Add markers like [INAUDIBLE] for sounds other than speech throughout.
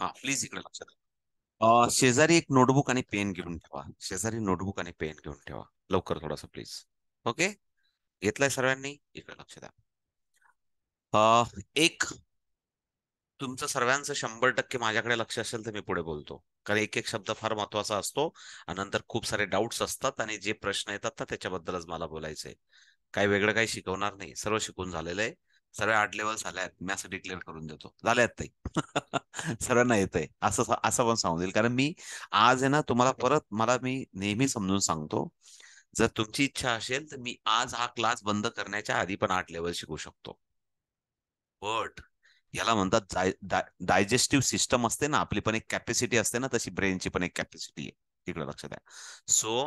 हा प्लीज इकडे लक्ष द्या शेजारी एक नोटबुक आणि पेन घेऊन ठेवा शेजारी नोटबुक आणि पेन घेऊन ठेवा लवकर थोडासा प्लीज ओके घेतलाय सर्वांनी इकडे लक्ष द्या एक तुमचं सर्वांचं शंभर टक्के माझ्याकडे लक्ष असेल तर मी पुढे बोलतो कारण एक एक शब्द फार महत्वाचा असतो आणि नंतर खूप सारे डाऊट्स असतात आणि जे प्रश्न येतात ना त्याच्याबद्दलच मला बोलायचंय काही वेगळं काही शिकवणार नाही सर्व शिकून झालेलं आहे सगळ्या आठ लेवल्स आल्या आहेत मी असं डिक्लेअर करून देतो झाल्या आहेत [LAUGHS] सर्वांना येते असं असं पण सांगून देईल कारण मी आज आहे ना तुम्हाला परत मला मी नेहमी समजून सांगतो जर तुमची इच्छा असेल तर मी आज हा क्लास बंद करण्याच्या आधी पण आठ लेवल शिकू शकतो बट याला म्हणतात डायजेस्टिव्ह सिस्टम असते ना आपली पण एक कॅपॅसिटी असते ना तशी ब्रेनची पण एक कॅपॅसिटी आहे तिकडे लक्षात द्या सो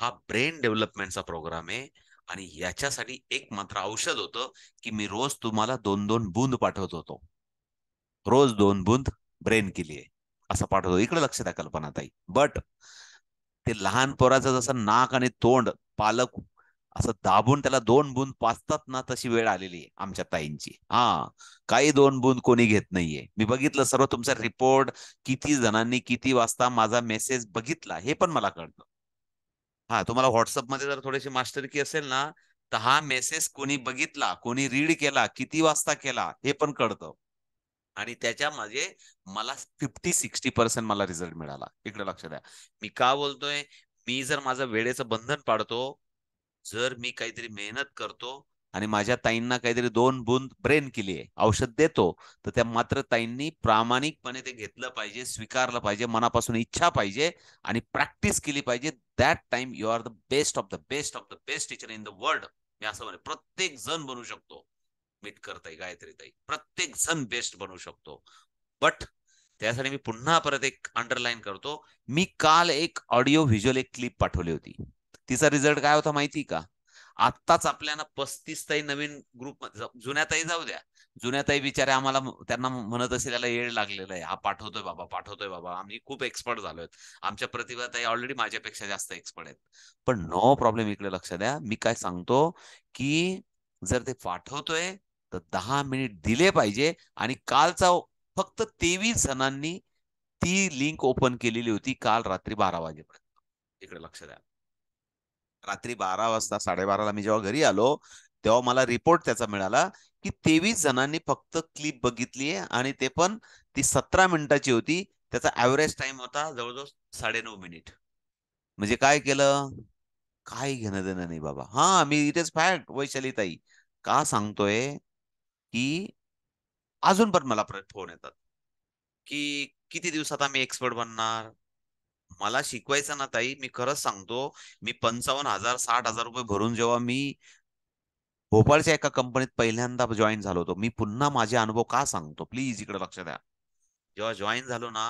हा ब्रेन डेव्हलपमेंटचा प्रोग्राम आहे आणि याच्यासाठी एक मात्र औषध होतं की मी रोज तुम्हाला दोन दोन बुंद पाठवत होतो रोज दोन बुंद ब्रेन केली आहे असं पाठवतो इकडे लक्ष द्या ताई बट ते लहान पोराचं जसं नाक आणि तोंड पालक असं दाबून त्याला दोन बुंद पाचतात ना तशी वेळ आलेली आहे आमच्या ताईंची हा काही दोन बुंद कोणी घेत नाहीये मी बघितलं सर्व तुमचा रिपोर्ट किती जणांनी किती वाजता माझा मेसेज बघितला हे पण मला कळतं हा तुम्हाला व्हॉट्सअपमध्ये जर थोडीशी की असेल ना तर हा मेसेज कोणी बघितला कोणी रीड केला किती वाजता केला हे पण कळतं आणि त्याच्या माझे मला फिफ्टी सिक्स्टी पर्सेंट मला रिझल्ट मिळाला इकडे लक्ष द्या मी का बोलतोय मी जर माझं वेळेचं बंधन पाडतो जर मी काहीतरी मेहनत करतो आणि माझ्या ताईंना काहीतरी दोन बुंद ब्रेन केली आहे औषध देतो तर त्या मात्र ताईंनी प्रामाणिकपणे ते घेतलं पाहिजे स्वीकारलं पाहिजे मनापासून इच्छा पाहिजे आणि प्रॅक्टिस केली पाहिजे that time you are the best of the best of the best teacher in the world मी असं म्हणे प्रत्येक जण बनू शकतो मीट करताय गायत्री ताई प्रत्येक जण बेस्ट बनू शकतो बट त्यासाठी मी पुन्हा परत एक अंडरलाईन करतो मी काल एक ऑडिओ व्हिज्युअल एक क्लिप पाठवली होती तिचा रिझल्ट काय होता माहिती का आत्ताच आपल्याला पस्तीस ताई नवीन ग्रुप जुन्या ताई जाऊ द्या जुन्या ताई बिचारे आम्हाला त्यांना म्हणत असेल याला येळ लागलेला आहे हा पाठवतोय बाबा पाठवतोय बाबा आम्ही खूप एक्सपर्ट झालोय आमच्या प्रतिभा ताई ऑलरेडी माझ्यापेक्षा जास्त एक्सपर्ट आहेत पण नो प्रॉब्लेम इकडे लक्ष द्या मी काय सांगतो की जर ते पाठवतोय तर दहा मिनिट दिले पाहिजे आणि कालचा फक्त तेवीस जणांनी ती लिंक ओपन केलेली होती काल रात्री बारा वाजेपर्यंत इकडे लक्ष द्या रात्री बारा वाजता साडेबाराला मी जेव्हा घरी आलो तेव्हा मला रिपोर्ट त्याचा मिळाला की तेवीस जणांनी फक्त क्लिप बघितली आहे आणि ते पण ती सतरा मिनिटाची होती त्याचा ऍव्हरेज टाइम होता जवळजवळ नऊ मिनिट म्हणजे काय केलं काय घेणं देणं नाही बाबा हा मी it is fact Vaishali tai का सांगतोय की अजून पण मला फोन येतात की किती दिवसात आम्ही एक्सपर्ट बनणार मला शिकवायचं ना ताई मी खरंच सांगतो मी पंचावन्न हजार साठ हजार रुपये भरून जेव्हा मी भोपाळच्या एका कंपनीत पहिल्यांदा जॉईन झालो होतो मी पुन्हा माझे अनुभव का सांगतो प्लीज इकडे लक्ष द्या जेव्हा जॉईन झालो ना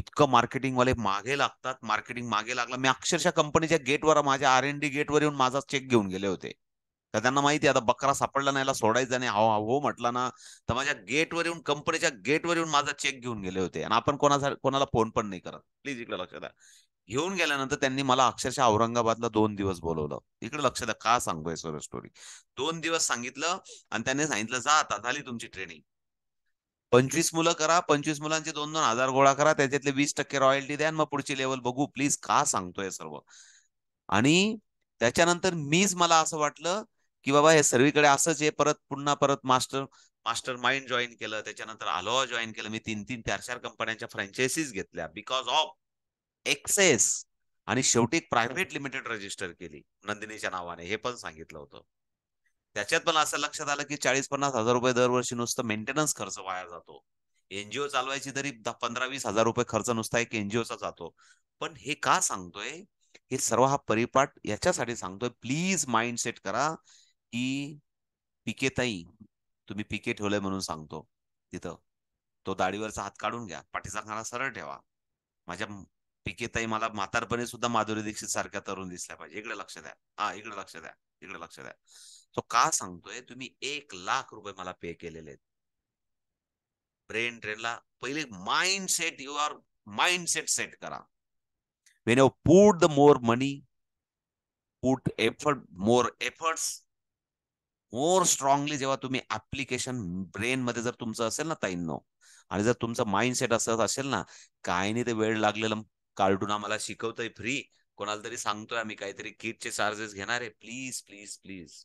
इतकं मार्केटिंग वाले मागे लागतात मार्केटिंग मागे लागलं मी अक्षरशः कंपनीच्या गेटवर माझ्या आर एन डी गेटवर येऊन माझा चेक घेऊन गेले होते तर त्यांना माहिती आता बकरा सापडला नाही सोडायचा नाही हो हो ना तर माझ्या गेटवर येऊन कंपनीच्या गेटवर येऊन माझा चेक घेऊन गेले होते आणि आपण कोणाचा कोणाला फोन पण नाही करत प्लीज इकडे लक्ष द्या घेऊन गेल्यानंतर त्यांनी मला अक्षरशः औरंगाबादला दोन दिवस बोलवलं इकडे लक्ष द्या का सांगतोय सर्व स्टोरी दोन दिवस सांगितलं आणि त्यांनी सांगितलं जा आता झाली तुमची ट्रेनिंग पंचवीस मुलं करा पंचवीस मुलांचे दोन दोन हजार गोळा करा त्याच्यातले वीस टक्के रॉयल्टी द्या मग पुढची लेवल बघू प्लीज का सांगतोय सर्व आणि त्याच्यानंतर मीच मला असं वाटलं की बाबा हे सर्वीकडे असंच हे परत पुन्हा परत मास्टर मास्टर माइंड जॉईन केलं त्याच्यानंतर आलो जॉईन केलं मी तीन तीन चार चार कंपन्यांच्या फ्रँचायसीज घेतल्या बिकॉज ऑफ एक्सेस आणि शेवटी एक प्रायव्हेट लिमिटेड रजिस्टर केली नंदिनीच्या नावाने हे पण सांगितलं होतं त्याच्यात पण असं लक्षात आलं की चाळीस पन्नास हजार रुपये दरवर्षी नुसतं मेंटेनन्स खर्च वाया जातो एनजीओ चालवायची तरी पंधरा वीस हजार रुपये खर्च नुसता एक एनजीओचा जातो पण हे का सांगतोय हे सर्व हा परिपाठ याच्यासाठी सांगतोय प्लीज माइंडसेट करा की पिकेताई तुम्ही पिके ठेवलंय म्हणून सांगतो तिथं तो दाढीवरचा हात काढून घ्या पाठीचा खाना सरळ ठेवा माझ्या पिकेताई मला म्हातारपणे सुद्धा माधुरी दीक्षित सारख्या तरुण दिसल्या पाहिजे इकडे लक्ष द्या हा इकडे लक्ष द्या इकडे लक्ष द्या तो का सांगतोय तुम्ही एक लाख रुपये मला पे केलेले ब्रेन ट्रेनला पहिले mind set your mind set set करा when you put the more money put effort more efforts more strongly जेव्हा तुम्ही ऍप्लिकेशन ब्रेन मध्ये जर तुमचं असेल ना ताईंनो आणि जर तुमचं माइंडसेट असत असेल ना काय नाही ते वेळ लागलेलं कार्टून आम्हाला शिकवतोय फ्री कोणाला तरी सांगतोय आम्ही काहीतरी किटचे चार्जेस घेणार आहे please please please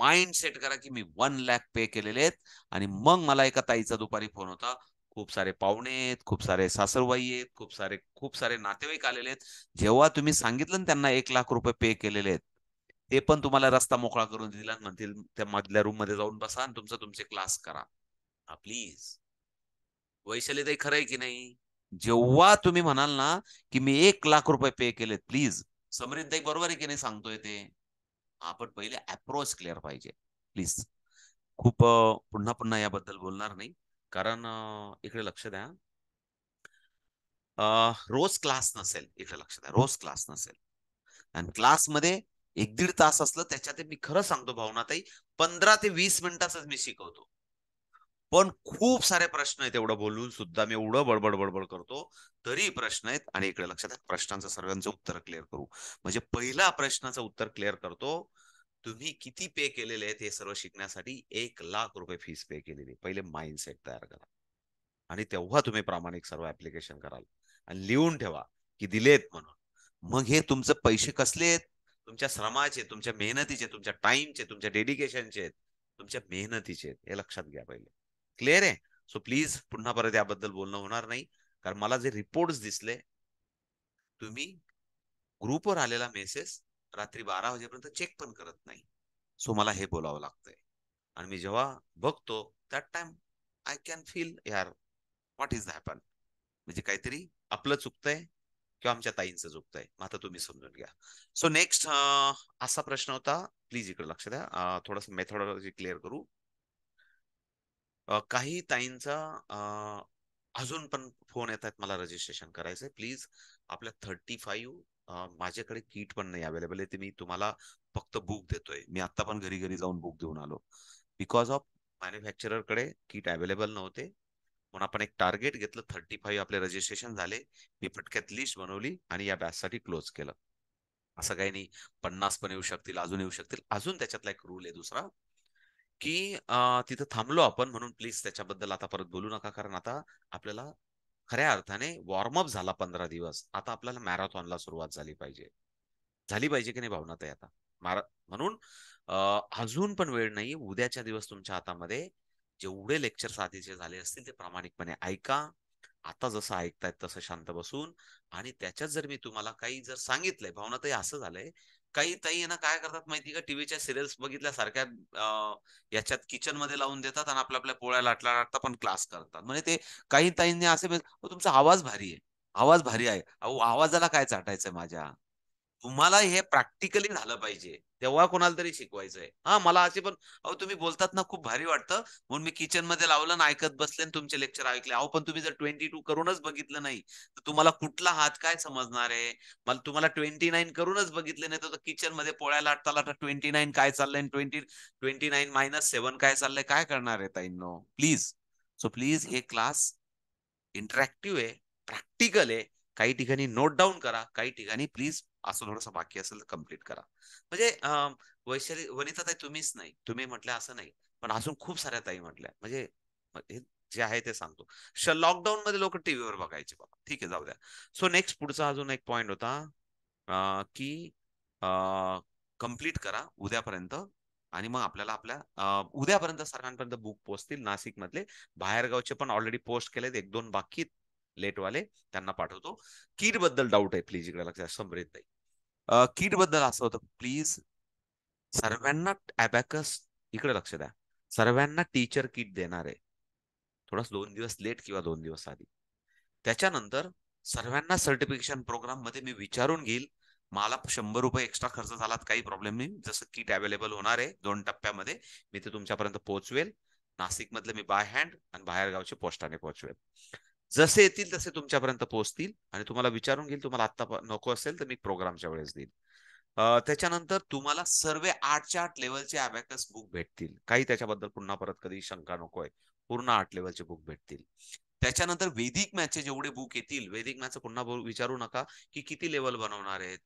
mind set करा की मी वन लॅक पे केलेले आहेत आणि मग मला एका ताईचा दुपारी फोन होता खूप सारे पाहुणे आहेत खूप सारे सासरवाई आहेत खूप सारे खूप सारे नातेवाईक आलेले आहेत जेव्हा तुम्ही सांगितलं त्यांना एक लाख रुपये पे केलेले आहेत ते पण तुम्हाला रस्ता मोकळा करून दिला म्हणतील त्या मधल्या रूम मध्ये जाऊन बसा आणि तुमचा तुमचे क्लास करा प्लीज वैशाली ते खरंय की नाही जेव्हा तुम्ही म्हणाल ना की मी एक लाख रुपये पे केले प्लीज समृद्ध बरोबर आहे की नाही सांगतोय ते आपण पहिले अप्रोच क्लिअर पाहिजे प्लीज खूप पुन्हा पुन्हा याबद्दल बोलणार नाही कारण इकडे लक्ष द्या रोज क्लास नसेल इकडे लक्ष द्या रोज क्लास नसेल आणि क्लासमध्ये एक दीड तास असलं त्याच्यात मी खरं सांगतो भावनाताई पंधरा ते वीस मिनिटाच मी शिकवतो पण खूप सारे प्रश्न आहेत एवढं बोलून सुद्धा मी एवढं बडबड बडबड करतो तरी प्रश्न आहेत आणि इकडे लक्षात प्रश्नांचं सर्वांचं उत्तर क्लिअर करू म्हणजे पहिला प्रश्नाचं उत्तर क्लिअर करतो तुम्ही किती पे केलेले आहेत हे सर्व शिकण्यासाठी एक लाख रुपये फीस पे केलेली पहिले माइंडसेट तयार करा आणि तेव्हा तुम्ही प्रामाणिक सर्व ऍप्लिकेशन कराल आणि लिहून ठेवा की दिलेत म्हणून मग हे तुमचे पैसे कसले आहेत तुमच्या श्रमाचे तुमच्या मेहनतीचे तुमच्या टाइमचे तुमच्या डेडिकेशनचे तुमच्या मेहनतीचे आहेत हे लक्षात घ्या पहिले क्लिअर आहे सो प्लीज पुन्हा परत याबद्दल बोलणं होणार नाही कारण मला जे रिपोर्ट दिसले तुम्ही ग्रुपवर आलेला मेसेज रात्री बारा वाजेपर्यंत चेक पण करत नाही सो मला हे बोलावं लागतंय आणि मी जेव्हा बघतो that time I can feel यार व्हॉट इज हॅपन म्हणजे काहीतरी आपलं चुकतंय किंवा आमच्या ताईंचं आहे मग आता तुम्ही समजून घ्या सो नेक्स्ट असा प्रश्न होता प्लीज इकडे लक्ष द्या थोडस मेथडॉलॉजी क्लिअर करू काही ताईंचा अजून पण फोन येत आहेत मला रजिस्ट्रेशन करायचंय प्लीज आपल्या थर्टी फाईव्ह माझ्याकडे किट पण नाही अवेलेबल आहे ते मी तुम्हाला फक्त बुक देतोय मी आता पण घरी घरी जाऊन बुक देऊन आलो बिकॉज ऑफ मॅन्युफॅक्चरर कडे किट अवेलेबल नव्हते म्हणून आपण एक टार्गेट घेतलं थर्टी फाईव्ह आपले रजिस्ट्रेशन झाले मी पटक्यात लिस्ट बनवली आणि या साठी क्लोज केलं असं काही नाही पन्नास पण येऊ शकतील अजून येऊ शकतील अजून त्याच्यातला एक रूल आहे दुसरा की तिथं थांबलो आपण म्हणून प्लीज त्याच्याबद्दल आता परत बोलू नका कारण आता आपल्याला खऱ्या अर्थाने वॉर्मअप झाला पंधरा दिवस आता आपल्याला मॅरेथॉनला सुरुवात झाली पाहिजे झाली पाहिजे की नाही भावना आता म्हणून अजून पण वेळ नाही उद्याच्या दिवस तुमच्या हातामध्ये जेवढे लेक्चर्स आधीचे झाले असतील ते प्रामाणिकपणे ऐका आता जसं ऐकताय तसं शांत बसून आणि त्याच्यात जर मी तुम्हाला काही जर सांगितलंय भावना ताई असं झालंय काही ताई यांना काय करतात माहिती का टीव्हीच्या सिरियल्स सारख्या याच्यात किचन मध्ये लावून देतात आणि आपल्या आपल्या पोळ्या लाटला लाटता पण क्लास करतात म्हणजे ते काही ताईंनी असे म्हणजे, तुमचा आवाज भारी आहे आवाज भारी आहे अहो आवाजाला काय चाटायचंय माझ्या तुम्हाला हे प्रॅक्टिकली झालं पाहिजे तेव्हा कोणाला तरी शिकवायचंय हा मला असे पण अहो तुम्ही बोलतात ना खूप भारी वाटतं म्हणून मी किचन मध्ये लावलं ना ऐकत बसले तुमचे लेक्चर ऐकले अहो पण तुम्ही जर ट्वेंटी टू करूनच बघितलं नाही तर तुम्हाला कुठला हात काय समजणार आहे मला तुम्हाला ट्वेंटी नाईन करूनच बघितले नाही तर किचन मध्ये पोळ्याला लाटता लाटा ट्वेंटी नाईन काय चाललंय twenty twenty nine minus seven काय चाललंय काय करणार आहे ताईंनो प्लीज सो प्लीज हे क्लास इंटरॅक्टिव्ह आहे प्रॅक्टिकल आहे काही ठिकाणी नोट डाऊन करा काही ठिकाणी प्लीज असं थोडंसं बाकी असेल तर कम्प्लीट करा म्हणजे वैशाली वनिता ताई तुम्हीच नाही तुम्ही म्हटलं असं नाही पण अजून खूप साऱ्या ताई म्हटल्या म्हणजे जे आहे ते सांगतो लॉकडाऊन मध्ये लोक टीव्हीवर बघायचे बाबा ठीक आहे जाऊ द्या सो नेक्स्ट पुढचा अजून एक पॉइंट होता की कम्प्लीट करा उद्यापर्यंत आणि मग आपल्याला आपल्या उद्यापर्यंत सर्वांपर्यंत बुक पोहोचतील नाशिक मधले बाहेरगावचे पण ऑलरेडी पोस्ट केलेत एक दोन बाकीत लेटवाले त्यांना पाठवतो किट बद्दल डाऊट आहे प्लीज इकडे लक्षात समृद्ध नाही किट बद्दल असं होतं प्लीज सर्वांना अबॅकस इकडे लक्ष द्या सर्वांना टीचर किट देणार आहे थोडस दोन दिवस लेट किंवा दोन दिवस आधी त्याच्यानंतर सर्वांना सर्टिफिकेशन प्रोग्राम मध्ये मी विचारून घेईल मला शंभर रुपये एक्स्ट्रा खर्च झाला काही प्रॉब्लेम नाही जसं किट अवेलेबल होणार आहे दोन टप्प्यामध्ये मी ते तुमच्यापर्यंत पोहोचवेल नाशिक मधले मी बाय हँड आणि बाहेरगावचे पोस्टाने पोहोचवेल जसे येतील तसे तुमच्यापर्यंत पोहोचतील आणि तुम्हाला विचारून घेईल तुम्हाला आता नको असेल तर मी प्रोग्रामच्या वेळेस देईल त्याच्यानंतर तुम्हाला सर्व आठच्या आठ लेवलचे अबॅकस बुक भेटतील काही त्याच्याबद्दल पुन्हा परत कधी शंका आहे पूर्ण आठ लेवलचे बुक भेटतील त्याच्यानंतर वेदिक मॅथचे जेवढे बुक येतील वेदिक मॅथचं पुन्हा विचारू नका की किती लेवल बनवणार आहेत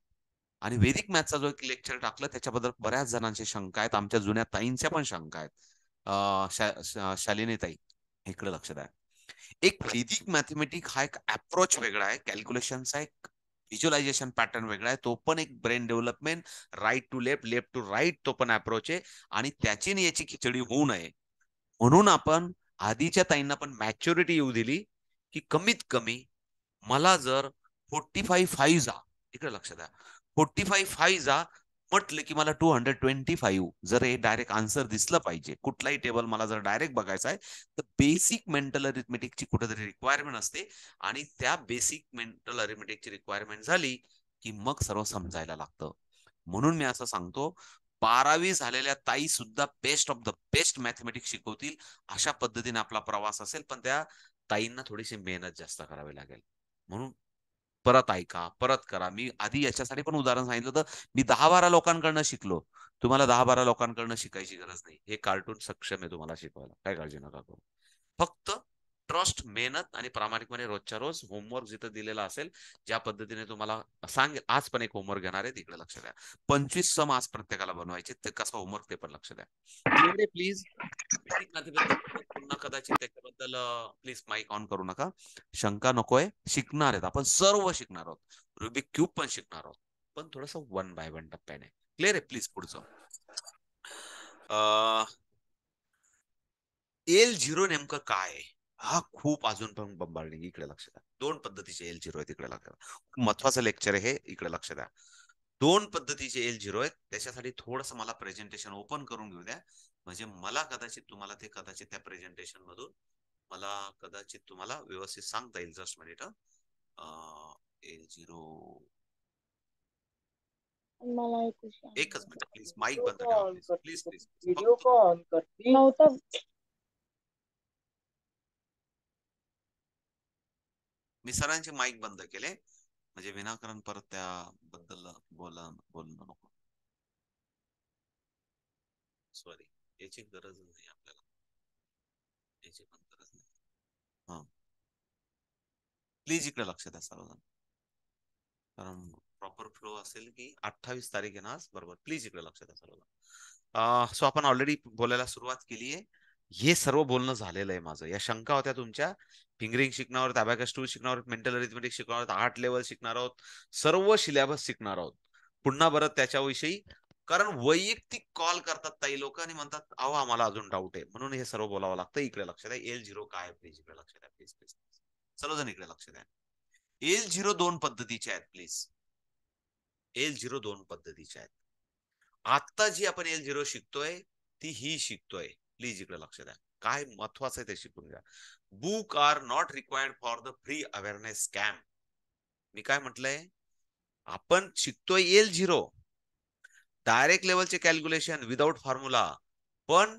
आणि वेदिक मॅथचा जो एक लेक्चर टाकलं त्याच्याबद्दल बऱ्याच जणांचे शंका आहेत आमच्या जुन्या ताईंच्या पण शंका आहेत शालिनी ताई इकडे लक्ष द्या एक फिजिक मॅथमॅटिक हा एक अप्रोच वेगळा आहे कॅल्क्युलेशनचा एक व्हिज्युअलायझेशन पॅटर्न वेगळा आहे तो पण एक brain development right to left left to right तो पण अप्रोच आहे आणि त्याची याची खिचडी होऊ नये म्हणून आपण आधीच्या ताईंना पण मॅच्युरिटी येऊ दिली की कमीत कमी मला जर फोर्टी फाईव्ह फाईव्ह जा इकडे लक्ष द्या फोर्टी फाईव्ह फाईव्ह जा म्हटलं की मला टू हंड्रेड ट्वेंटी फाईव्ह जर हे डायरेक्ट आन्सर दिसलं पाहिजे कुठलाही टेबल मला जर डायरेक्ट बघायचा आहे तर बेसिक मेंटल अरिथमेटिकची कुठेतरी रिक्वायरमेंट असते आणि त्या बेसिक मेंटल अरिथमेटिकची रिक्वायरमेंट झाली की मग सर्व समजायला लागतं म्हणून मी असं सांगतो बारावी झालेल्या ताई सुद्धा best of the best mathematics शिकवतील अशा पद्धतीने आपला प्रवास असेल पण त्या ताईंना थोडीशी मेहनत जास्त करावी लागेल म्हणून परत ऐका परत करा मी आधी याच्यासाठी पण उदाहरण सांगितलं तर मी दहा बारा लोकांकडनं शिकलो तुम्हाला दहा बारा लोकांकडनं शिकायची गरज नाही हे कार्टून सक्षम आहे तुम्हाला शिकवायला काय काळजी नका करू फक्त ट्रस्ट मेहनत आणि प्रामाणिकपणे रोजच्या रोज होमवर्क जिथं दिलेला असेल ज्या पद्धतीने तुम्हाला सांग आज पण एक होमवर्क घेणार आहे तिकडे लक्ष द्या पंचवीस सम आज प्रत्येकाला बनवायचे ते कसा होमवर्क ते पण लक्ष द्या प्लीज कदाचित त्याच्याबद्दल प्लीज माईक ऑन करू नका शंका नकोय शिकणार आहेत आपण सर्व शिकणार आहोत रुबिक क्यूब पण शिकणार आहोत पण थोडस वन बाय वन टप्प्याने क्लिअर आहे प्लीज पुढचं एल झिरो नेमकं काय आहे हा खूप अजून पण बंबाळणी इकडे लक्ष द्या दोन पद्धतीचे एल झिरो आहेत इकडे लक्ष द्या महत्वाचं लेक्चर आहे हे इकडे लक्ष द्या दोन पद्धतीचे एल झिरो आहेत त्याच्यासाठी थोडस मला प्रेझेंटेशन ओपन करून घेऊ द्या म्हणजे मला कदाचित तुम्हाला ते कदाचित त्या प्रेझेंटेशन मधून मला कदाचित तुम्हाला व्यवस्थित सांगता येईल जस्ट मिनिट एल झिरो एकच मिनिट प्लीज माईक बंद करा प्लीज प्लीज मी सरांचे माईक बंद केले म्हणजे विनाकारण परत त्याबद्दल बोला बोलणं नको सॉरी याची गरज नाही आपल्याला याची नाही हा प्लीज इकडे लक्ष द्या सर्वजण कारण प्रॉपर फ्लो असेल की अठ्ठावीस तारीख येणार बरोबर प्लीज इकडे लक्ष द्या सर्वजण सो आपण ऑलरेडी बोलायला सुरुवात केली आहे हे सर्व बोलणं झालेलं आहे माझं या शंका होत्या तुमच्या फिंगरिंग शिकणार आहोत टू शिकणार मेंटल अरिथमेटिक शिकणार आर्ट लेवल शिकणार आहोत सर्व सिलेबस शिकणार आहोत पुन्हा बरं त्याच्याविषयी कारण वैयक्तिक कॉल करतात ताई लोक आणि म्हणतात अहो आम्हाला अजून डाऊट आहे म्हणून हे सर्व बोलावं लागतं इकडे लक्ष द्या एल झिरो काय प्लीज इकडे लक्ष द्या प्लीज प्लीज जण इकडे लक्ष द्या एल झिरो दोन पद्धतीचे आहेत प्लीज एल झिरो दोन पद्धतीचे आहेत आता जी आपण एल झिरो शिकतोय ती ही शिकतोय प्लीज इकडे लक्ष द्या काय महत्वाचं आहे ते शिकून घ्या book are not required for the free awareness camp मी काय म्हटलंय आपण शिकतोय येल झिरो डायरेक्ट लेवलचे कॅल्क्युलेशन विदाउट फॉर्म्युला पण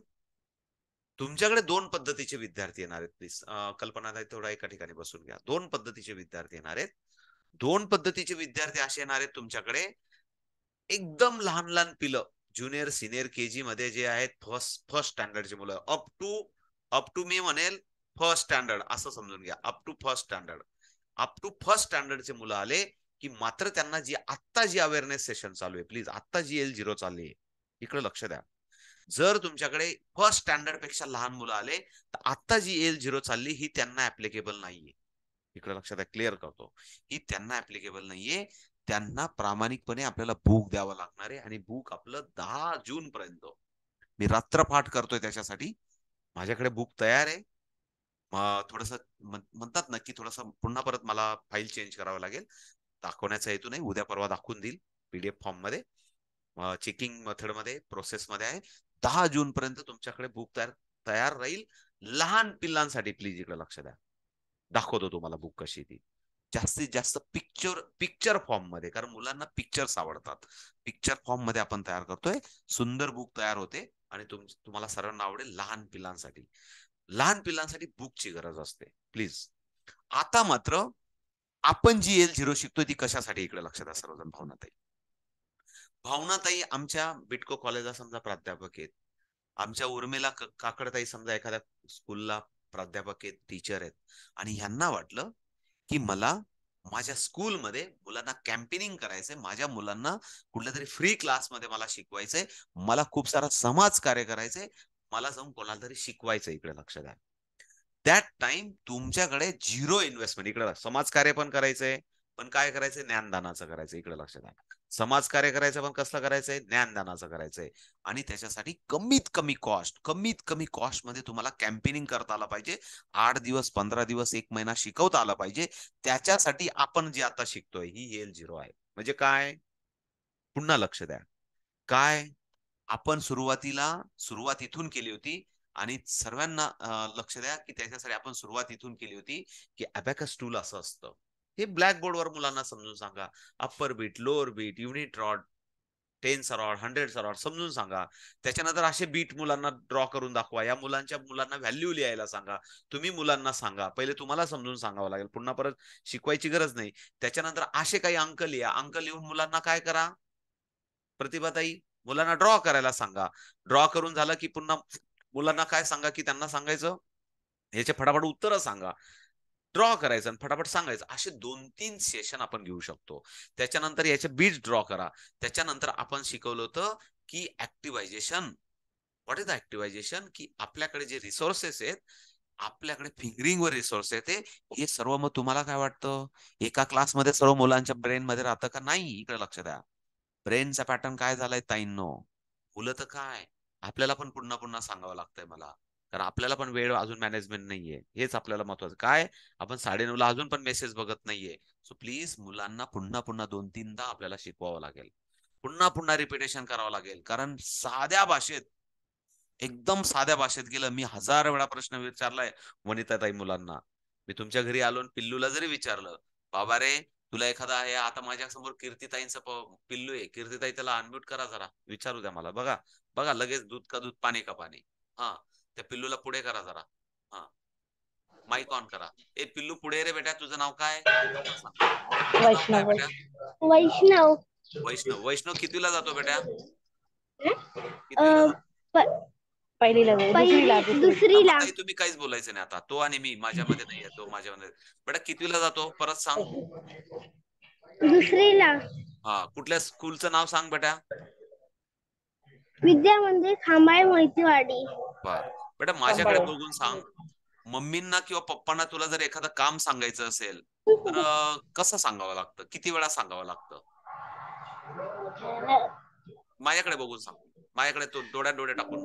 तुमच्याकडे दोन पद्धतीचे विद्यार्थी येणार आहेत प्लीज कल्पना थोडा एका ठिकाणी बसून घ्या दोन पद्धतीचे विद्यार्थी येणार आहेत दोन पद्धतीचे विद्यार्थी असे येणार आहेत तुमच्याकडे एकदम लहान लहान पिलं ज्युनियर सिनियर के जी मध्ये जे आहेत फर्स्ट फर्स्ट स्टँडर्डचे मुलं अप टू अप टू मी म्हणेल फर्स्ट स्टँडर्ड असं समजून घ्या up to first standard up to first चे मुलं आले की मात्र त्यांना जी आत्ता जी अवेअरनेस सेशन चालू आहे प्लीज आत्ता जी एल झिरो चालली आहे इकडे लक्ष द्या जर तुमच्याकडे फर्स्ट स्टँडर्ड पेक्षा लहान मुलं आले तर आत्ता जी एल झिरो चालली ही त्यांना ऍप्लिकेबल नाहीये इकडे लक्षात क्लिअर करतो ही त्यांना ऍप्लिकेबल नाहीये त्यांना प्रामाणिकपणे आपल्याला बुक द्यावं लागणार आहे आणि बुक आपलं दहा जून पर्यंत मी रात्र पाठ करतोय त्याच्यासाठी माझ्याकडे बुक तयार आहे थोडस म्हणतात ना की थोडस पुन्हा परत मला फाईल चेंज करावं लागेल दाखवण्याचा हेतू नाही उद्या परवा दाखवून देईल पीडीएफ फॉर्म मध्ये चेकिंग मेथड मध्ये प्रोसेस मध्ये आहे दहा जून पर्यंत तुमच्याकडे बुक तयार तयार राहील लहान पिल्लांसाठी प्लीज इकडे लक्ष द्या दाखवतो तुम्हाला बुक कशी ती जास्तीत जास्त पिक्चर पिक्चर फॉर्म मध्ये कारण मुलांना पिक्चर्स आवडतात पिक्चर फॉर्म मध्ये आपण तयार करतोय सुंदर बुक तयार होते आणि तुम तुम्हाला सर्वांना आवडेल लहान पिलांसाठी लहान पिलांसाठी बुकची गरज असते प्लीज आता मात्र आपण जी एल झिरो शिकतोय ती कशासाठी इकडे लक्षात द्या सर्वजण भावनाताई भावनाताई आमच्या बिटको कॉलेजला समजा प्राध्यापक आहेत आमच्या उर्मिला काकडताई समजा एखाद्या स्कूलला प्राध्यापक आहेत टीचर आहेत आणि ह्यांना वाटलं की मला माझ्या स्कूलमध्ये मुलांना कॅम्पेनिंग करायचंय माझ्या मुलांना कुठल्या तरी फ्री क्लासमध्ये मला शिकवायचंय मला खूप सारा समाज कार्य करायचंय मला जाऊन कोणाला तरी शिकवायचं इकडे लक्ष द्या त्या टाइम तुमच्याकडे झिरो इन्व्हेस्टमेंट इकडे समाज कार्य पण करायचंय पण काय करायचंय ज्ञानदानाचं करायचं इकडे लक्षात द्या समाज कार्य करायचं पण कसलं करायचंय ज्ञानदानाचं करायचंय आणि त्याच्यासाठी कमीत कमी कॉस्ट कमीत कमी कॉस्ट मध्ये तुम्हाला कॅम्पेनिंग करता आलं पाहिजे आठ दिवस पंधरा दिवस एक महिना शिकवता आला पाहिजे त्याच्यासाठी आपण जे आता शिकतोय ही एल झिरो आहे म्हणजे काय पुन्हा लक्ष द्या काय आपण सुरुवातीला सुरुवात इथून केली होती आणि सर्वांना लक्ष द्या की त्याच्यासाठी आपण सुरुवात इथून केली होती की अबॅकस टूल असं असतं हे ब्लॅक वर मुलांना समजून सांगा upper bead lower bead unit rod tens rod hundreds rod समजून सांगा त्याच्यानंतर असे बीट मुलांना ड्रॉ करून दाखवा या मुलांच्या मुलांना व्हॅल्यू लिहायला सांगा तुम्ही मुलांना सांगा पहिले तुम्हाला समजून सांगावं लागेल पुन्हा परत शिकवायची गरज नाही त्याच्यानंतर असे काही अंक लिहा अंक लिहून मुलांना काय करा प्रतिभाताई मुलांना ड्रॉ करायला सांगा ड्रॉ करून झालं की पुन्हा मुलांना काय सांगा की त्यांना सांगायचं याचे फटाफट उत्तर सांगा ड्रॉ करायचं आणि फटाफट सांगायचं असे दोन तीन सेशन आपण घेऊ शकतो त्याच्यानंतर याचे बीज ड्रॉ करा त्याच्यानंतर आपण शिकवलं होतं की activation what is the activation की आपल्याकडे जे रिसोर्सेस आहेत आपल्याकडे फिंगरिंगवर रिसोर्स ते हे सर्व मग तुम्हाला काय वाटतं एका क्लासमध्ये सर्व मुलांच्या ब्रेन मध्ये राहतं का नाही इकडे लक्ष द्या ब्रेनचा पॅटर्न काय झालाय ताईंनो मुलं तर काय आपल्याला पण पुन्हा पुन्हा सांगावं लागतंय मला तर आपल्याला पण वेळ अजून मॅनेजमेंट नाहीये हेच आपल्याला महत्वाचं काय आपण साडेनऊ ला अजून पण मेसेज बघत नाहीये सो प्लीज मुलांना पुन्हा पुन्हा दोन तीनदा आपल्याला शिकवावं लागेल पुन्हा पुन्हा रिपिटेशन करावं लागेल कारण साध्या भाषेत एकदम साध्या भाषेत गेलं मी हजार वेळा प्रश्न विचारलाय वनिता ताई मुलांना मी तुमच्या घरी आलो पिल्लूला जरी विचारलं बाबा रे तुला एखादा आहे आता माझ्या समोर कीर्तीताईंचा पिल्लू आहे कीर्तीताई त्याला अनम्यूट करा जरा विचारू द्या मला बघा बघा लगेच दूध का दूध पाणी का पाणी हा त्या पिल्लूला पुढे करा जरा हा माईक ऑन करा ए पिल्लू पुढे रे बेटा तुझं नाव काय वैष्णव वैष्णव वैष्णव वैष्णव कितीला जातो बेटा पहिलीला तुम्ही काहीच बोलायचं नाही आता तो आणि मी मध्ये नाही तो माझ्यामध्ये बेटा कितीला जातो परत सांग दुसरीला हा कुठल्या स्कूलचं नाव सांग बेटा विद्या म्हणजे खांबाळे मैत्रीवाडी बेटा माझ्याकडे बघून सांग मम्मींना किंवा पप्पांना तुला जर एखादं काम सांगायचं असेल तर [LAUGHS] कसं सांगावं लागतं किती वेळा सांगावं लागतं माझ्याकडे बघून सांग माझ्याकडे तो डोळ्यात डोळे टाकून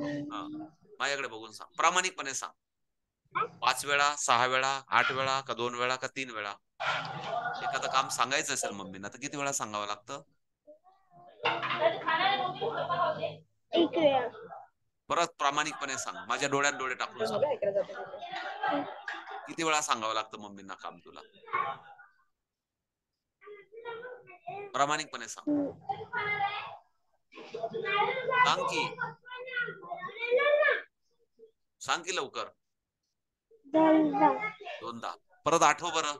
माझ्याकडे बघून सांग प्रामाणिकपणे सांग पाच वेळा सहा वेळा आठ वेळा का दोन वेळा का तीन वेळा एखादं काम सांगायचं असेल मम्मीना तर किती वेळा सांगावं लागतं परत प्रामाणिकपणे सांग माझ्या डोळ्यात डोळे टाकून सांग किती वेळा सांगावं लागतं मम्मींना काम तुला प्रामाणिकपणे सांग सांग की सांग की लवकर दोनदा परत आठव बर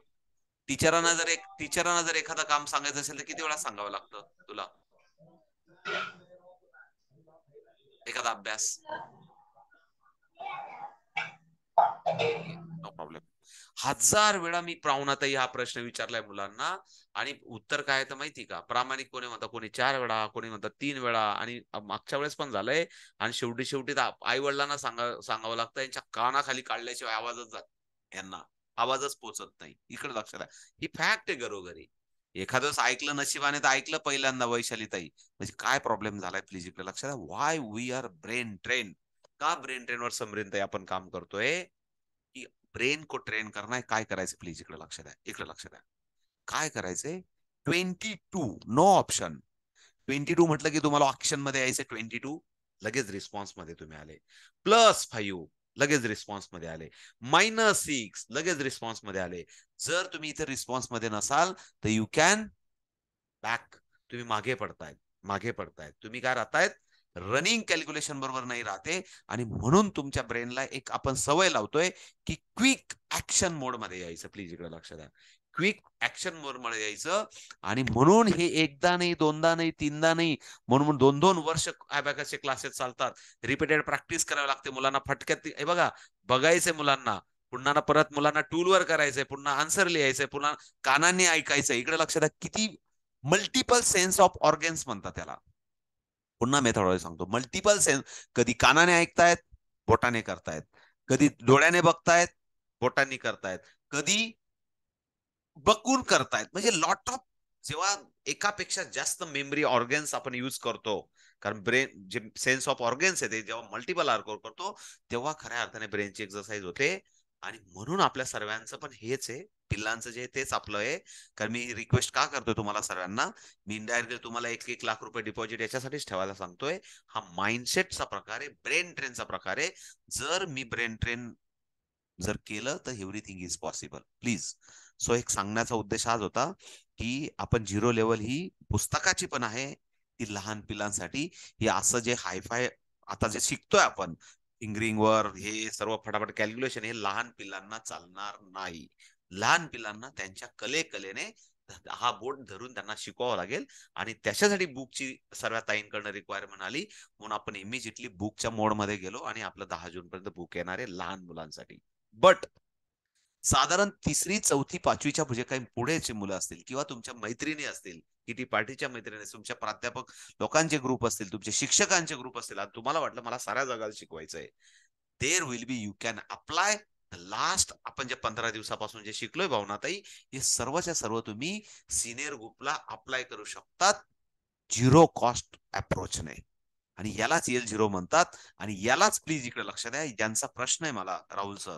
टीचरांना जर एक टीचरांना जर एखादं काम सांगायचं असेल तर किती वेळा सांगावं लागतं तुला एखादा अभ्यास नो प्रॉब्लेम हजार वेळा मी प्रावणातही हा प्रश्न विचारलाय मुलांना आणि उत्तर काय तर माहिती का प्रामाणिक कोणी म्हणतात कोणी चार वेळा कोणी म्हणतात तीन वेळा आणि मागच्या वेळेस पण झालंय आणि शेवटी शेवटी आई वडिलांना सांगा सांगावं लागतं यांच्या कानाखाली काढल्याशिवाय आवाजच जात यांना आवाजच पोचत नाही इकडे लक्षात आहे ही फॅक्ट आहे घरोघरी एखादंच ऐकलं नशिबाने तर ऐकलं पहिल्यांदा वैशालीताई म्हणजे काय प्रॉब्लेम झालाय प्लीज इकडे लक्षात why we are brain train का ब्रेन ट्रेनवर समरेन आपण काम करतोय की ब्रेन को ट्रेन करणार काय करायचं प्लीज इकडे लक्ष द्या इकडे लक्ष द्या काय करायचंय twenty two no option twenty two म्हटलं की तुम्हाला ऑप्शन मध्ये यायचं ट्वेंटी टू लगेच रिस्पॉन्स मध्ये तुम्ही आले प्लस फाईव्ह लगेच रिस्पॉन्स मध्ये आले मायनस सिक्स लगेच रिस्पॉन्स मध्ये आले जर तुम्ही इथे रिस्पॉन्स मध्ये नसाल तर यू कॅन बॅक तुम्ही मागे पडतायत मागे पडतायत तुम्ही काय राहतायत रनिंग कॅल्क्युलेशन बरोबर नाही राहते आणि म्हणून तुमच्या ब्रेनला एक आपण सवय लावतोय की क्विक ऍक्शन मोडमध्ये यायचं प्लीज इकडे लक्ष द्या क्विक ऍक्शन मोडमध्ये यायचं आणि म्हणून हे एकदा नाही दोनदा नाही तीनदा नाही म्हणून दोन दोन वर्ष अबॅकसचे क्लासेस चालतात रिपीटेड प्रॅक्टिस करावी लागते मुलांना फटक्यात हे बघा बघायचंय मुलांना पुन्हा ना परत मुलांना टूलवर करायचंय पुन्हा आन्सर लिहायचंय पुन्हा कानाने ऐकायचंय इकडे लक्ष द्या किती मल्टिपल सेन्स ऑफ ऑर्गन्स म्हणतात त्याला पुन्हा मेथडॉलॉजी सांगतो मल्टिपल सेन्स कधी कानाने ऐकतायत बोटाने करतायत कधी डोळ्याने बघतायत बोटांनी करतायत कधी बघून करतायत म्हणजे लॉट ऑफ जेव्हा एकापेक्षा जास्त मेमरी ऑर्गन्स आपण युज करतो कारण ब्रेन जे सेन्स ऑफ ऑर्गन्स आहे ते जेव्हा मल्टिपल आर्कोर करतो तेव्हा खऱ्या अर्थाने ब्रेनची एक्सरसाइज होते आणि म्हणून आपल्या सर्वांचं पण हेच आहे पिल्लांचं जे तेच आपलं आहे कारण मी रिक्वेस्ट का करतोय तुम्हाला सर्वांना मी इंडायरेक्टली तुम्हाला एक एक लाख रुपये डिपॉझिट याच्यासाठीच ठेवायला सांगतोय हा माइंडसेटचा प्रकार आहे ब्रेन ट्रेनचा प्रकार आहे जर मी ब्रेन ट्रेन जर केलं तर everything is possible please so एक सांगण्याचा उद्देश आज होता की आपण झिरो लेवल ही पुस्तकाची पण आहे ती लहान पिलांसाठी हे असं जे हायफाय आता जे शिकतोय आपण इंग्रिंगवर हे सर्व फटाफट कॅल्क्युलेशन हे लहान पिल्लांना चालणार नाही लहान पिल्लांना त्यांच्या कले कलेने हा बोट धरून त्यांना शिकवावं लागेल आणि त्याच्यासाठी बुकची सर्व ताईंकडनं रिक्वायरमेंट आली म्हणून आपण इमिजिएटली बुकच्या मोडमध्ये गेलो आणि आपलं दहा जून पर्यंत बुक येणार आहे लहान मुलांसाठी बट साधारण तिसरी चौथी पाचवीच्या म्हणजे काही पुढेची मुलं असतील किंवा तुमच्या मैत्रिणी असतील किती पार्टीच्या मैत्रिणी तुमच्या प्राध्यापक लोकांचे ग्रुप असतील तुमचे शिक्षकांचे ग्रुप असतील आणि तुम्हाला वाटलं मला साऱ्या जगाला शिकवायचं आहे there will be you can apply last आपण जे पंधरा दिवसापासून जे शिकलोय भावनाताई हे सर्वच्या सर्व तुम्ही सिनियर ग्रुपला अप्लाय करू शकतात झिरो कॉस्ट नाही आणि यालाच एल झिरो म्हणतात आणि यालाच प्लीज इकडे लक्ष द्या ज्यांचा प्रश्न आहे मला राहुल सर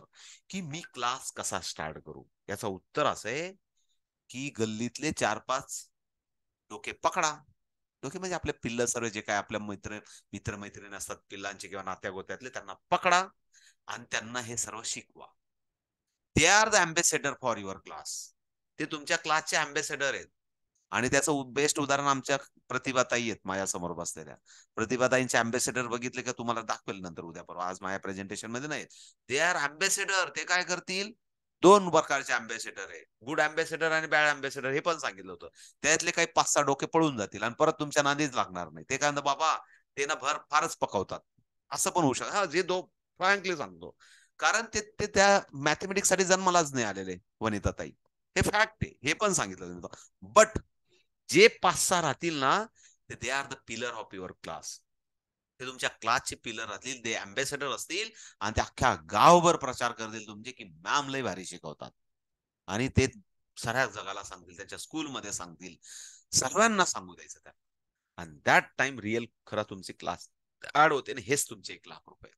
की मी क्लास कसा स्टार्ट करू याचं उत्तर असं आहे की गल्लीतले चार पाच डोके पकडा डोके म्हणजे आपले पिल्ल सर्व जे काय आपल्या मित्र मित्र मैत्रिणी असतात पिल्लांचे किंवा नात्या गोत्यातले त्यांना पकडा आणि त्यांना हे सर्व शिकवा they are the ambassador for your class ते तुमच्या क्लासचे अँबेसेडर आहेत आणि त्याचं बेस्ट उदाहरण आमच्या प्रतिभाताई आहेत समोर बसलेल्या प्रतिभाताईंचे अँबेसेडर बघितले का तुम्हाला दाखवेल नंतर उद्या परवा आज माझ्या प्रेझेंटेशन मध्ये नाही दे आर अँबेसेडर ते काय करतील दोन प्रकारचे अँबेसेडर आहे गुड अँबेसेडर आणि बॅड अँबेसेडर हे पण सांगितलं होतं त्यातले काही पाच सहा डोके पळून जातील आणि परत तुमच्या नांदीच लागणार नाही ते काय बाबा ते ना भर फारच पकवतात असं पण होऊ शकतं हा जे दो फ्रँकली सांगतो कारण ते ते त्या मॅथमॅटिक्स साठी जन्मालाच नाही आलेले वनिताताई हे फॅक्ट आहे हे पण सांगितलं बट जे पाच सहा राहतील ना ते they are the pillar of your class ते तुमच्या क्लासचे पिलर राहतील ते अँबेसेडर असतील आणि ते अख्ख्या गावभर प्रचार करतील तुमचे की मॅम लय भारी शिकवतात आणि ते सगळ्या जगाला सांगतील त्यांच्या स्कूलमध्ये सांगतील सर्वांना सांगू द्यायचं त्या आणि दॅट टाइम रिअल खरा तुमचे क्लास ऍड होते आणि हेच तुमचे एक लाख रुपये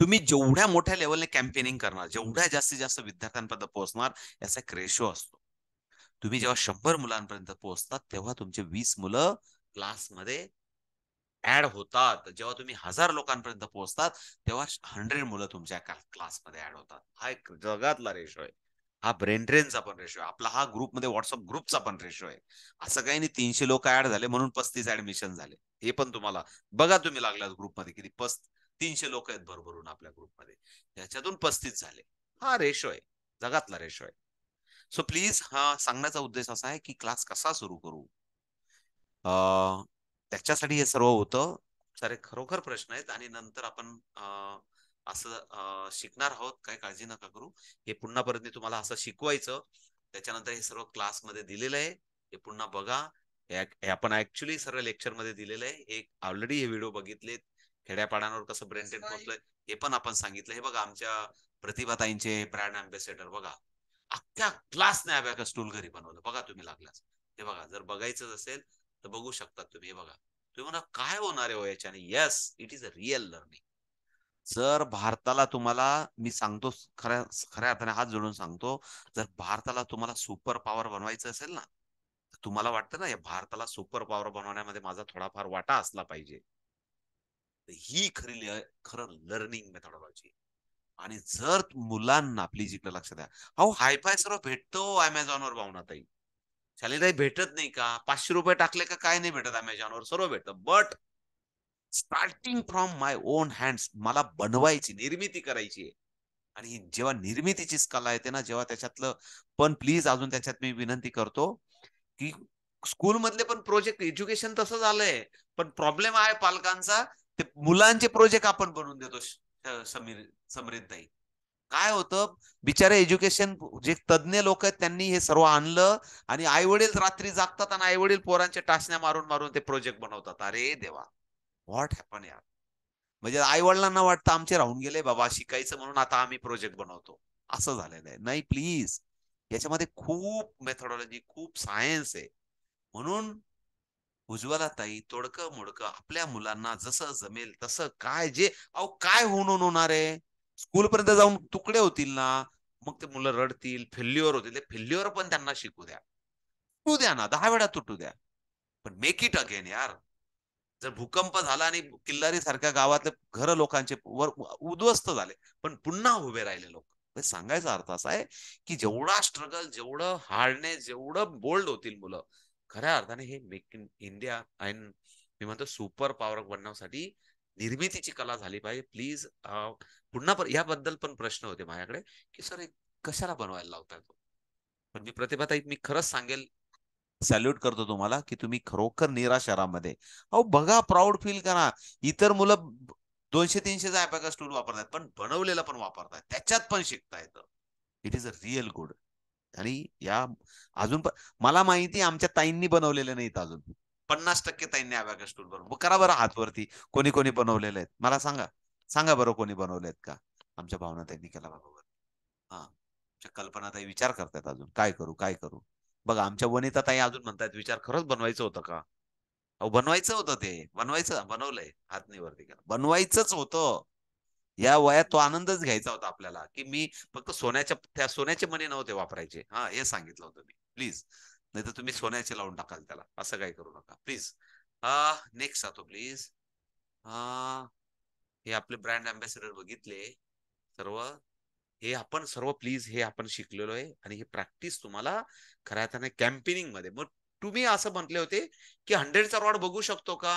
तुम्ही जेवढ्या मोठ्या लेवलने कॅम्पेनिंग करणार जेवढ्या जास्तीत जास्त विद्यार्थ्यांपर्यंत पोहोचणार याचा एक रेशो असतो तुम्ही जेव्हा शंभर मुलांपर्यंत पोहोचतात तेव्हा तुमचे वीस मुलं क्लासमध्ये ऍड होतात जेव्हा तुम्ही हजार लोकांपर्यंत पोहोचतात तेव्हा हंड्रेड मुलं तुमच्या क्लासमध्ये ऍड होतात हा एक जगातला रेशो आहे हा ब्रेन ट्रेनचा पण रेशो आहे आपला हा ग्रुपमध्ये व्हॉट्सअप ग्रुपचा पण रेशो आहे असं काही नाही तीनशे लोक ऍड झाले म्हणून पस्तीस ऍडमिशन झाले हे पण तुम्हाला बघा तुम्ही लागल्यात ग्रुपमध्ये किती पस तीनशे लोक आहेत भरभरून आपल्या ग्रुपमध्ये त्याच्यातून पस्तीस झाले हा रेशो आहे जगातला रेशो आहे सो प्लीज हा सांगण्याचा उद्देश असा आहे की क्लास कसा सुरू करू त्याच्यासाठी हे सर्व होतं सारे खरोखर प्रश्न आहेत आणि नंतर आपण असं शिकणार आहोत काय काळजी नका करू हे पुन्हा परत मी तुम्हाला असं शिकवायचं त्याच्यानंतर हे सर्व क्लासमध्ये दिलेलं आहे हे पुन्हा बघा आपण ऍक्च्युली सर्व लेक्चरमध्ये दिलेलं आहे एक ऑलरेडी हे व्हिडिओ बघितले खेड्यापाड्यांवर कसं ब्रेंटेड टेन पोहोचलंय हे पण आपण सांगितलं हे बघा आमच्या प्रतिभाताईंचे ब्रँड अँबॅसेडर बघा अख्ख्या क्लासने का स्टूल घरी बनवलं बघा तुम्ही लागलाच हे बघा जर बघायचंच असेल तर बघू शकता तुम्ही हे बघा तुम्ही म्हणा काय होणार आहे हो याच्याने yes it is a real learning जर भारताला तुम्हाला मी सांगतो खऱ्या खऱ्या अर्थाने हात जोडून सांगतो जर भारताला तुम्हाला सुपर पॉवर बनवायचं असेल ना तुम्हाला वाटतं ना या भारताला सुपर पॉवर बनवण्यामध्ये माझा थोडाफार वाटा असला पाहिजे ही खरी खरं लर्निंग आहे आणि जर मुलांना प्लीज इकडे लक्ष द्या अहो हायफाय सर्व भेटतो अमेझॉनवर भावनाताई ताई भेटत नाही का पाचशे रुपये टाकले का काय नाही भेटत अमेझॉनवर सर्व भेटत but starting from my own hands मला बनवायची निर्मिती करायची आणि जेव्हा निर्मितीचीच कला येते ना जेव्हा त्याच्यातलं पण प्लीज अजून त्याच्यात मी विनंती करतो की स्कूल मधले पण प्रोजेक्ट एज्युकेशन तसं झालंय पण प्रॉब्लेम आहे पालकांचा ते मुलांचे प्रोजेक्ट आपण बनवून देतो समीर समृद्धाई काय होतं बिचारे एज्युकेशन जे तज्ज्ञ लोक आहेत त्यांनी हे सर्व आणलं आणि आई वडील रात्री जागतात आणि आई वडील पोरांच्या टाचण्या मारून मारून ते प्रोजेक्ट बनवतात अरे देवा व्हॉट हॅपन यार म्हणजे आई वडिलांना वाटतं आमचे राहून गेले बाबा शिकायचं म्हणून आता आम्ही प्रोजेक्ट बनवतो असं झालेलं आहे नाही प्लीज याच्यामध्ये खूप मेथडॉलॉजी खूप सायन्स आहे म्हणून उज्ज्वला ताई तोडक मोडक आपल्या मुलांना जसं जमेल तसं काय जे अहो काय होऊन होणार आहे स्कूल पर्यंत जाऊन तुकडे होतील ना मग ते मुलं रडतील फेल्युअर होतील ते फेल्युअर पण त्यांना शिकू द्या तुटू द्या ना दहा वेळा तुटू द्या पण मेक इट अगेन यार जर भूकंप झाला आणि किल्लारी सारख्या गावातले घर लोकांचे वर उद्ध्वस्त झाले पण पुन्हा उभे राहिले लोक सांगायचा अर्थ असा आहे की जेवढा स्ट्रगल जेवढं हार्डनेस जेवढं बोल्ड होतील मुलं खऱ्या अर्थाने हे मेक इन इंडिया अँड मी म्हणतो सुपर पॉवर बनण्यासाठी निर्मितीची कला झाली पाहिजे प्लीज पुन्हा याबद्दल पण प्रश्न होते माझ्याकडे की सर कशाला बनवायला लावताय तो पण मी ताई मी खरंच सांगेल सॅल्यूट करतो तुम्हाला की तुम्ही खरोखर निरा शहरामध्ये अहो बघा प्राऊड फील करा इतर मुलं दोनशे तीनशे ऍपॅका स्टूल वापरतात पण बनवलेला पण वापरतात त्याच्यात पण शिकता येतं it is a real good आणि या अजून पण मला माहिती आमच्या ताईंनी बनवलेले नाहीत अजून पन्नास टक्के ताईंनी आव्या स्टूल बनवून करा बरं हातवरती कोणी कोणी बनवलेले आहेत मला सांगा सांगा बरं कोणी बनवले आहेत का आमच्या भावना त्यांनी केला बरोबर हा कल्पना ताई विचार करतायत अजून काय करू काय करू बघा आमच्या वनिता ताई अजून म्हणतात विचार खरंच बनवायचं होतं का अहो बनवायचं होतं ते बनवायचं बनवलंय हातनीवरती केलं बनवायचंच होतं या वयात तो आनंदच घ्यायचा होता आपल्याला की मी फक्त सोन्याच्या त्या सोन्याचे मणी नव्हते वापरायचे हा हे सांगितलं होतं मी प्लीज नाही तर तुम्ही सोन्याचे लावून टाकाल त्याला असं काही करू नका प्लीज नेक्स्ट जातो प्लीज हे आपले ब्रँड अम्बॅसेडर बघितले सर्व हे आपण सर्व प्लीज हे आपण शिकलेलो आहे आणि हे प्रॅक्टिस तुम्हाला खऱ्या अर्थाने कॅम्पेनिंग मध्ये मग तुम्ही असं म्हटले होते की हंड्रेडचा रॉड बघू शकतो का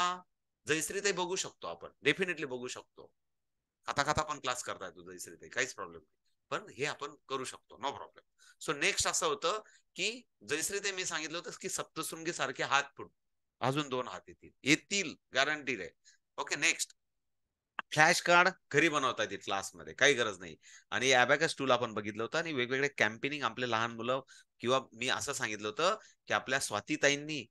जयश्री ते बघू शकतो आपण डेफिनेटली बघू शकतो खाता खाता पण क्लास करताय तुझं ते काहीच प्रॉब्लेम नाही पण हे आपण करू शकतो नो प्रॉब्लेम सो नेक्स्ट असं होतं की जैसरी ते मी सांगितलं होतं की सप्तशृंगी सारखे हात फुट अजून दोन हात येतील येतील गॅरंटीड आहे ओके नेक्स्ट फ्लॅश कार्ड घरी बनवता येते क्लासमध्ये काही गरज नाही आणि अबॅकस टूल आपण बघितलं होतं आणि वेगवेगळे कॅम्पेनिंग आपले लहान मुलं किंवा मी असं सांगितलं होतं की आपल्या स्वातीताईंनी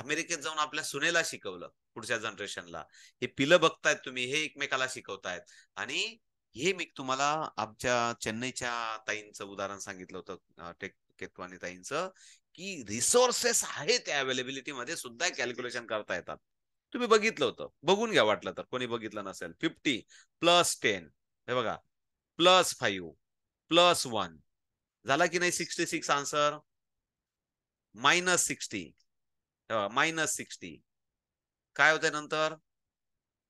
अमेरिकेत जाऊन आपल्या सुनेला शिकवलं पुढच्या जनरेशनला हे पिलं बघतायत तुम्ही हे एकमेकाला शिकवतायत आणि हे मी तुम्हाला आमच्या चेन्नईच्या ताईंचं उदाहरण सांगितलं होतं टेक केतवानी ताईंचं की रिसोर्सेस आहेत त्या अवेलेबिलिटी मध्ये सुद्धा कॅल्क्युलेशन करता येतात तुम्ही बघितलं होतं बघून घ्या वाटलं तर कोणी बघितलं नसेल फिफ्टी प्लस टेन हे बघा प्लस फाईव्ह प्लस वन झाला की नाही sixty six answer minus sixty minus sixty काय होते नंतर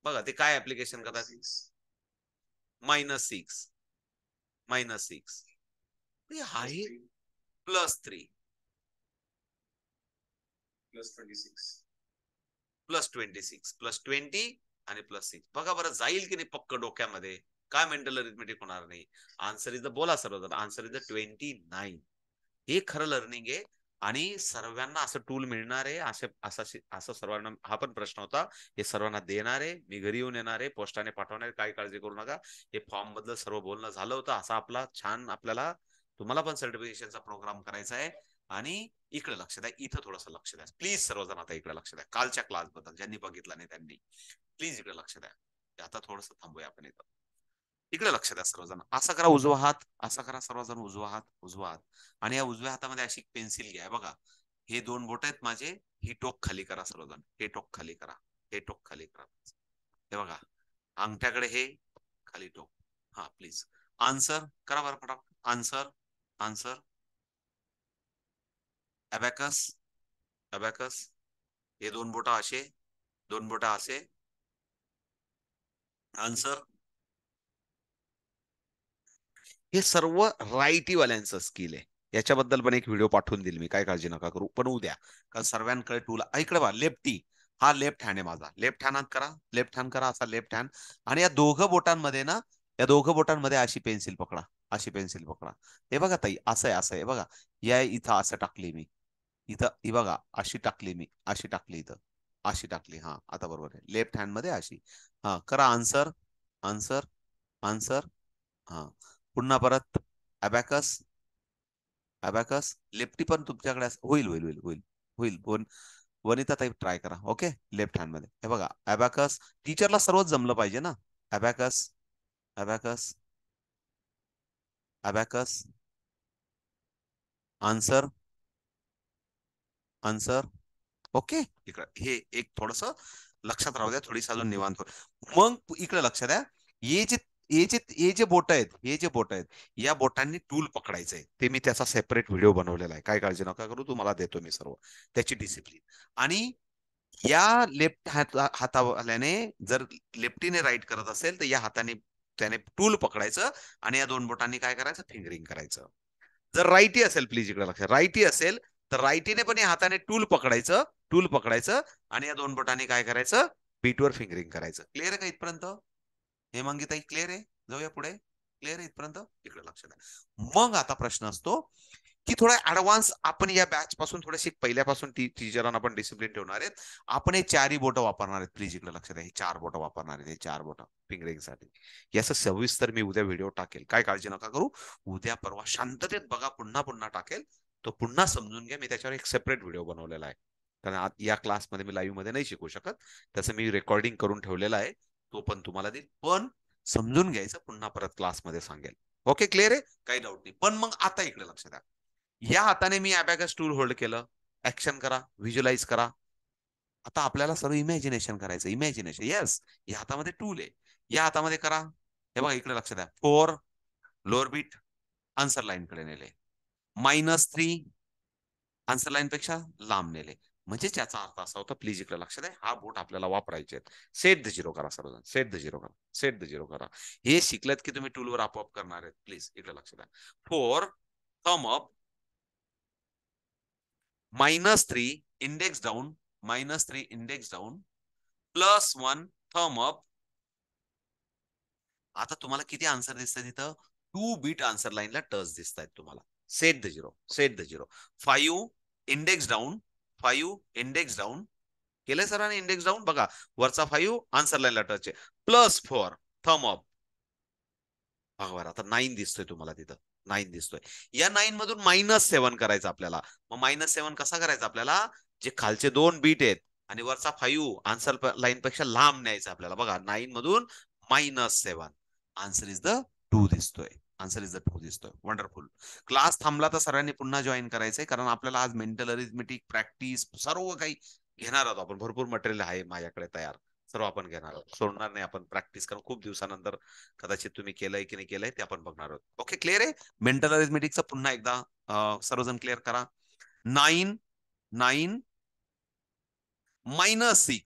बघा ते काय ऍप्लिकेशन करतात मायनस सिक्स मायनस सिक्स आहे plus three plus twenty six plus twenty six plus twenty आणि प्लस सिक्स बघा बरं जाईल की नाही पक्क डोक्यामध्ये काय मेंटल अरिथमेटिक होणार नाही आन्सर इज द बोला सर्व answer is the twenty nine हे खरं लर्निंग आहे आणि सर्वांना असं टूल मिळणार आहे असे असा असं सर्वांना हा पण प्रश्न होता हे सर्वांना देणारे मी घरी येऊन येणारे पोस्टाने पाठवणारे काही काळजी करू नका हे फॉर्म बद्दल सर्व बोलणं झालं होतं असा आपला छान आपल्याला तुम्हाला पण सर्टिफिकेशनचा प्रोग्राम करायचा आहे आणि इकडे लक्ष द्या इथं थोडंसं लक्ष द्या प्लीज सर्वजण आता इकडे लक्ष द्या कालच्या क्लास बद्दल ज्यांनी बघितलं नाही त्यांनी प्लीज इकडे लक्ष द्या आता थोडंसं थांबूया आपण इथं इकडे लक्ष द्या सर्वजण असा करा उजवा हात असा करा सर्वजण उजवा हात उजवा हात आणि या उजव्या हातामध्ये अशी पेन्सिल घ्या बघा हे दोन बोट आहेत माझे हे टोक खाली करा सर्वजण हे टोक खाली करा हे टोक खाली करा हे बघा अंगठ्याकडे हे खाली टोक हा प्लीज आन्सर करा बरं फटाफट आन्सर आन्सर अबॅकस अबॅकस हे दोन बोट असे दोन बोट असे आन्सर हे सर्व रायटीवाल्यांचं स्किल आहे याच्याबद्दल पण एक व्हिडिओ पाठवून देईल मी काय काळजी नका करू पण उद्या कारण सर्वांकडे टूल इकडे बा लेफ्टी e. हा लेफ्ट हँड आहे माझा लेफ्ट हँडात करा लेफ्ट हँड करा असा लेफ्ट हँड आणि या दोघं बोटांमध्ये ना या दोघं बोटांमध्ये अशी पेन्सिल पकडा अशी पेन्सिल पकडा हे बघा ताई असं आहे असं आहे बघा या इथं असं टाकली मी इथं बघा अशी टाकली मी अशी टाकली इथं अशी टाकली हा आता बरोबर आहे लेफ्ट हँड मध्ये अशी हा करा आन्सर आन्सर आन्सर हा पुन्हा परत अबॅकस अबॅकस लेफ्टी पण तुमच्याकडे होईल होईल होईल होईल होईल पण वनिता ताई ट्राय करा ओके लेफ्ट हँड मध्ये हे बघा अबॅकस टीचरला सर्वच जमलं पाहिजे ना abacus abacus abacus answer answer okay इकडे हे एक थोडस लक्षात राहू द्या थोडीशी अजून निवांत मग इकडे लक्ष द्या हे जे हे जे हे जे बोट आहेत हे जे बोट आहेत या बोटांनी टूल पकडायचं आहे ते मी त्याचा सेपरेट व्हिडिओ बनवलेला आहे काय काळजी नका करू तुम्हाला देतो मी सर्व त्याची डिसिप्लिन आणि या लेफ्ट हात हातावाल्याने जर लेफ्टीने राईट करत असेल तर या हाताने त्याने टूल पकडायचं आणि या दोन बोटांनी काय करायचं फिंगरिंग करायचं जर राईटी असेल प्लीज इकडे लक्ष राईटी असेल तर राईटीने पण या हाताने टूल पकडायचं टूल पकडायचं आणि या दोन बोटांनी काय करायचं बीटवर फिंगरिंग करायचं क्लिअर आहे का इथपर्यंत हे मंगीताई क्लिअर आहे जाऊया पुढे क्लिअर आहे इथपर्यंत इकडे लक्ष द्या मग आता प्रश्न असतो की थोडा ऍडव्हान्स आपण या बॅच पासून थोडेसे पहिल्यापासून टीचरांना आपण डिसिप्लिन ठेवणार आहेत आपण हे चारही बोट वापरणार आहेत प्लीज इकडे लक्ष द्या हे चार बोट वापरणार आहेत हे चार बोट फिंगरिंगसाठी याचं सविस्तर मी उद्या व्हिडिओ टाकेल काय काळजी नका करू उद्या परवा शांततेत बघा पुन्हा पुन्हा टाकेल तो पुन्हा समजून घ्या मी त्याच्यावर एक सेपरेट व्हिडिओ बनवलेला आहे कारण या क्लासमध्ये मी लाईव्ह मध्ये नाही शिकू शकत त्याचं मी रेकॉर्डिंग करून ठेवलेलं आहे तो पण तुम्हाला देईल पण समजून घ्यायचं पुन्हा परत क्लासमध्ये सांगेल ओके क्लिअर आहे काही डाऊट नाही पण मग आता इकडे लक्ष द्या या हाताने मी अबॅगस टूल होल्ड केलं ऍक्शन करा व्हिज्युलाइज करा आता आपल्याला सर्व इमॅजिनेशन करायचं इमॅजिनेशन येस या हातामध्ये टूल आहे या हातामध्ये करा हे बघा इकडे लक्ष द्या four lower bead answer line कडे नेले मायनस थ्री आन्सर लाईन पेक्षा लांब नेले म्हणजेच याचा अर्थ असा होता प्लीज इकडे लक्षात आहे हा बोट आपल्याला वापरायचे सेट द झिरो करा सर्वजण सेट द झिरो करा सेट द झिरो करा हे शिकलेत की तुम्ही टूलवर आपोआप करणार आहेत प्लीज इकडे लक्ष द्या four thumb up minus three index down minus three index down plus one thumb up आता तुम्हाला किती आन्सर दिसतात तिथं टू बीट आन्सर लाईनला टच दिसत आहेत तुम्हाला set the zero set the zero five index down five index down केलंय सरांनी इंडेक्स डाऊन बघा वरचा फाईव्ह आन्सर लाईनला टच आहे प्लस फोर थम अप बघा आता नाईन दिसतोय तुम्हाला तिथं नाईन दिसतोय या नाईन मधून मायनस सेव्हन करायचं आपल्याला मग मायनस सेव्हन कसा करायचा आपल्याला जे खालचे दोन बीट आहेत आणि वरचा फाईव्ह आन्सर लाईन पेक्षा लांब न्यायचा आपल्याला बघा नाईन मधून minus seven answer is the two दिसतोय आन्सर इज दिसतोय वंडरफुल क्लास थांबला तर सर्वांनी पुन्हा जॉईन करायचंय कारण आपल्याला आज मेंटल अरिथमेटिक प्रॅक्टिस सर्व काही घेणार आहोत आपण भरपूर मटेरियल आहे माझ्याकडे तयार सर्व आपण घेणार आहोत सोडणार नाही आपण प्रॅक्टिस कारण खूप दिवसानंतर कदाचित तुम्ही केलंय की नाही केलंय ते आपण बघणार आहोत ओके क्लिअर आहे मेंटल अरिथमेटिकचं पुन्हा एकदा सर्वजण क्लिअर करा नाईन नाईन मायनस सिक्स